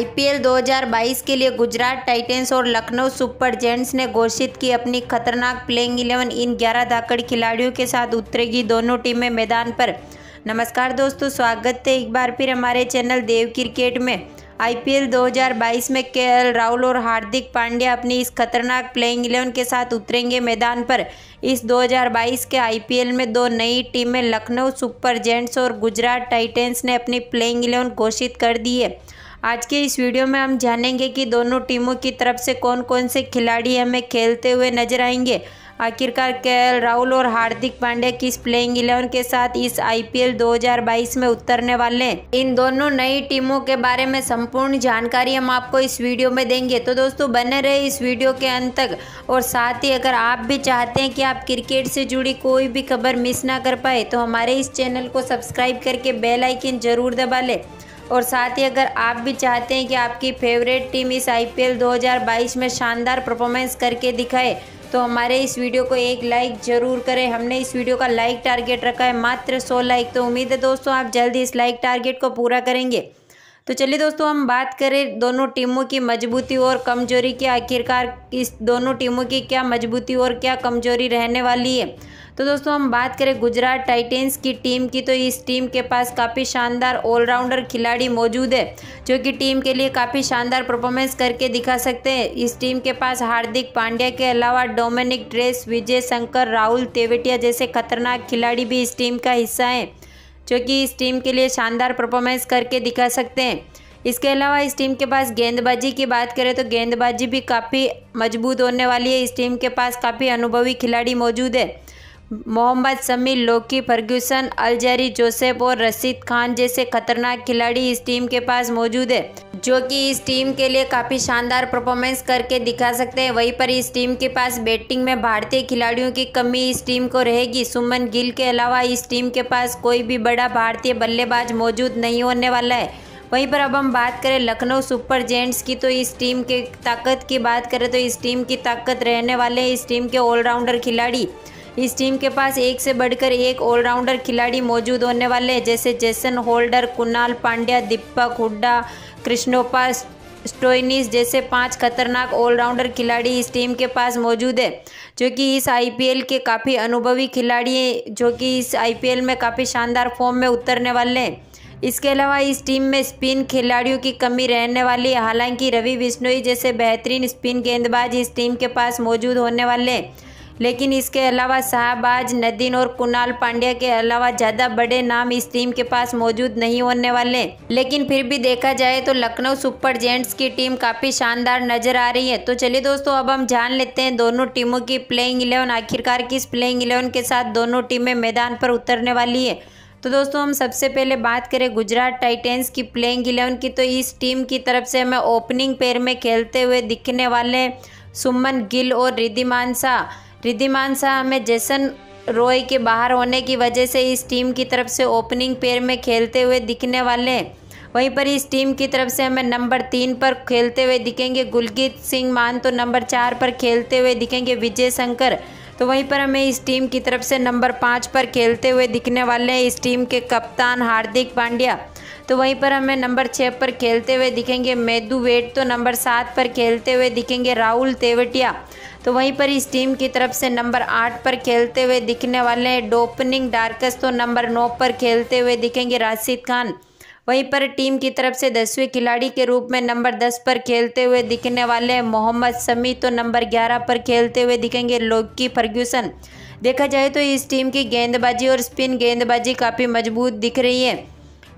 IPL 2022 के लिए Gujarat titans और लखनऊ सुपर जेंट्स ने घोषित की अपनी खतरनाक प्लेइंग इलेवन इन 11 धाकड़ खिलाड़ियों के साथ उतरेगी दोनों टीमें मैदान पर नमस्कार दोस्तों स्वागत है एक बार फिर हमारे चैनल देव क्रिकेट में आईपीएल 2022 में के राहुल और हार्दिक पांड्या अपनी इस खतरनाक प्लेइंग इलेवन के साथ उतरेंगे मैदान पर इस 2022 के आईपीएल में दो नई टीमें लखनऊ सुपर जेंट्स और गुजरात टाइटेंस ने अपनी प्लेइंग इलेवन घोषित कर दी है आज के इस वीडियो में हम जानेंगे कि दोनों टीमों की तरफ से कौन कौन से खिलाड़ी हमें खेलते हुए नजर आएंगे आखिरकार के राहुल और हार्दिक पांड्या किस प्लेइंग इलेवन के साथ इस आईपीएल 2022 में उतरने वाले हैं इन दोनों नई टीमों के बारे में संपूर्ण जानकारी हम आपको इस वीडियो में देंगे तो दोस्तों बने रहे इस वीडियो के अंत तक और साथ ही अगर आप भी चाहते हैं कि आप क्रिकेट से जुड़ी कोई भी खबर मिस ना कर पाए तो हमारे इस चैनल को सब्सक्राइब करके बेलाइकिन जरूर दबा लें और साथ ही अगर आप भी चाहते हैं कि आपकी फेवरेट टीम इस आईपीएल 2022 में शानदार परफॉर्मेंस करके दिखाए तो हमारे इस वीडियो को एक लाइक ज़रूर करें हमने इस वीडियो का लाइक टारगेट रखा है मात्र 100 लाइक तो उम्मीद है दोस्तों आप जल्दी इस लाइक टारगेट को पूरा करेंगे तो चलिए दोस्तों हम बात करें दोनों टीमों की मजबूती और कमजोरी की आखिरकार इस दोनों टीमों की क्या मजबूती और क्या कमजोरी रहने वाली है तो दोस्तों हम बात करें गुजरात टाइटेंस की टीम की तो इस टीम के पास काफ़ी शानदार ऑलराउंडर खिलाड़ी मौजूद है जो कि टीम के लिए काफ़ी शानदार परफॉर्मेंस करके दिखा सकते हैं इस टीम के पास हार्दिक पांड्या के अलावा डोमिनिक ड्रेस विजय शंकर राहुल तेवटिया जैसे खतरनाक खिलाड़ी भी इस टीम का हिस्सा हैं जो कि इस टीम के लिए शानदार परफॉर्मेंस करके दिखा सकते हैं इसके अलावा इस टीम के पास गेंदबाजी की बात करें तो गेंदबाजी भी काफ़ी मजबूत होने वाली है इस टीम के पास काफ़ी अनुभवी खिलाड़ी मौजूद है मोहम्मद समी लोकी फर्ग्यूसन अलजरी जोसेफ और रशीद खान जैसे खतरनाक खिलाड़ी इस टीम के पास मौजूद है जो कि इस टीम के लिए काफ़ी शानदार परफॉर्मेंस करके दिखा सकते हैं वहीं पर इस टीम के पास बैटिंग में भारतीय खिलाड़ियों की कमी इस टीम को रहेगी सुमन गिल के अलावा इस टीम के पास कोई भी बड़ा भारतीय बल्लेबाज मौजूद नहीं होने वाला है वहीं पर अब हम बात करें लखनऊ सुपर जेंट्स की तो इस टीम के ताकत की बात करें तो इस टीम की ताकत रहने वाले इस टीम के ऑलराउंडर खिलाड़ी इस टीम के पास एक से बढ़कर एक ऑलराउंडर खिलाड़ी मौजूद होने वाले हैं जैसे Jason Holder Krunal Pandya Deepak Hooda Krishnappa Stoinis जैसे पांच खतरनाक ऑलराउंडर खिलाड़ी इस टीम के पास मौजूद है जो कि इस आईपीएल के काफ़ी अनुभवी खिलाड़ी हैं जो कि इस आईपीएल में काफ़ी शानदार फॉर्म में उतरने वाले हैं इसके अलावा इस टीम में स्पिन खिलाड़ियों की कमी रहने वाली है हालांकि रवि बिश्नोई जैसे बेहतरीन स्पिन गेंदबाज इस टीम के पास मौजूद होने वाले हैं लेकिन इसके अलावा शाहबाज नदीन और कुणाल पांड्या के अलावा ज़्यादा बड़े नाम इस टीम के पास मौजूद नहीं होने वाले लेकिन फिर भी देखा जाए तो लखनऊ सुपर जेंट्स की टीम काफ़ी शानदार नजर आ रही है तो चलिए दोस्तों अब हम जान लेते हैं दोनों टीमों की प्लेइंग इलेवन आखिरकार किस प्लेइंग इलेवन के साथ दोनों टीमें मैदान पर उतरने वाली है तो दोस्तों हम सबसे पहले बात करें गुजरात टाइटेंस की प्लेइंग इलेवन की तो इस टीम की तरफ से हमें ओपनिंग पेयर में खेलते हुए दिखने वाले सुमन गिल और रिधिमान शाह रिद्धिमान शाह हमें जैसन रॉय के बाहर होने की वजह से इस टीम की तरफ से ओपनिंग पेयर में खेलते हुए दिखने वाले हैं वहीं पर इस टीम की तरफ से हमें नंबर तीन पर खेलते हुए दिखेंगे गुलगीत सिंह मान तो नंबर चार पर खेलते हुए दिखेंगे विजय शंकर तो वहीं पर हमें इस टीम की तरफ से नंबर पाँच पर खेलते हुए दिखने वाले हैं इस टीम के कप्तान हार्दिक पांड्या तो वहीं पर हमें नंबर छः पर खेलते हुए दिखेंगे मेदू वेट तो नंबर सात पर खेलते हुए दिखेंगे राहुल तेवटिया तो वहीं पर इस टीम की तरफ से नंबर आठ पर खेलते हुए दिखने वाले डोपनिंग डार्कस तो नंबर नौ पर खेलते हुए दिखेंगे राशिद खान वहीं पर टीम की तरफ से दसवें खिलाड़ी के रूप में नंबर दस पर खेलते हुए दिखने वाले मोहम्मद समी तो नंबर ग्यारह पर खेलते हुए दिखेंगे लोकी फर्ग्यूसन देखा जाए तो इस टीम की गेंदबाजी और स्पिन गेंदबाजी काफ़ी मजबूत दिख रही है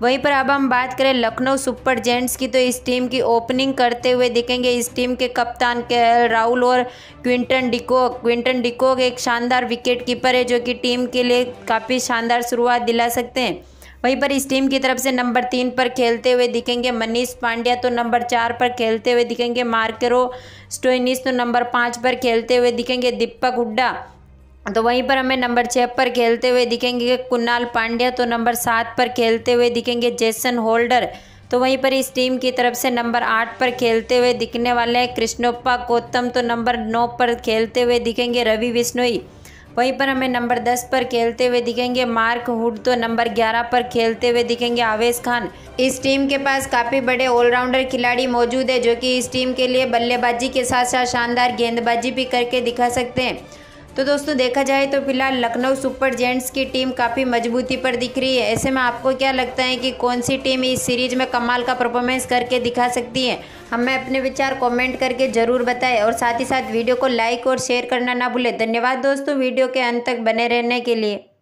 वहीं पर अब हम बात करें लखनऊ सुपर जेंट्स की तो इस टीम की ओपनिंग करते हुए देखेंगे इस टीम के कप्तान के राहुल और क्विंटन डिको क्विंटन डिकोक एक शानदार विकेट कीपर है जो कि टीम के लिए काफ़ी शानदार शुरुआत दिला सकते हैं वहीं पर इस टीम की तरफ से नंबर तीन पर खेलते हुए दिखेंगे मनीष पांड्या तो नंबर चार पर खेलते हुए दिखेंगे मार्केरो स्टोइनिस तो नंबर पाँच पर खेलते हुए दिखेंगे दीपक हुड्डा तो वहीं पर हमें नंबर छः पर खेलते हुए दिखेंगे कुणाल पांड्या तो नंबर सात पर खेलते हुए दिखेंगे जेसन होल्डर तो वहीं पर इस टीम की तरफ से नंबर आठ पर खेलते हुए दिखने वाले हैं कृष्णोप्पा गौतम तो नंबर नौ पर खेलते हुए दिखेंगे रवि बिश्नोई वहीं पर हमें नंबर दस पर खेलते हुए दिखेंगे मार्क हुड तो नंबर ग्यारह पर खेलते हुए दिखेंगे आवेश खान इस टीम के पास काफ़ी बड़े ऑलराउंडर खिलाड़ी मौजूद है जो कि इस टीम के लिए बल्लेबाजी के साथ साथ शानदार गेंदबाजी भी करके दिखा सकते हैं तो दोस्तों देखा जाए तो फिलहाल लखनऊ सुपर जेंट्स की टीम काफ़ी मजबूती पर दिख रही है ऐसे में आपको क्या लगता है कि कौन सी टीम इस सीरीज में कमाल का परफॉर्मेंस करके दिखा सकती है हमें अपने विचार कमेंट करके ज़रूर बताएं और साथ ही साथ वीडियो को लाइक और शेयर करना ना भूलें धन्यवाद दोस्तों वीडियो के अंत तक बने रहने के लिए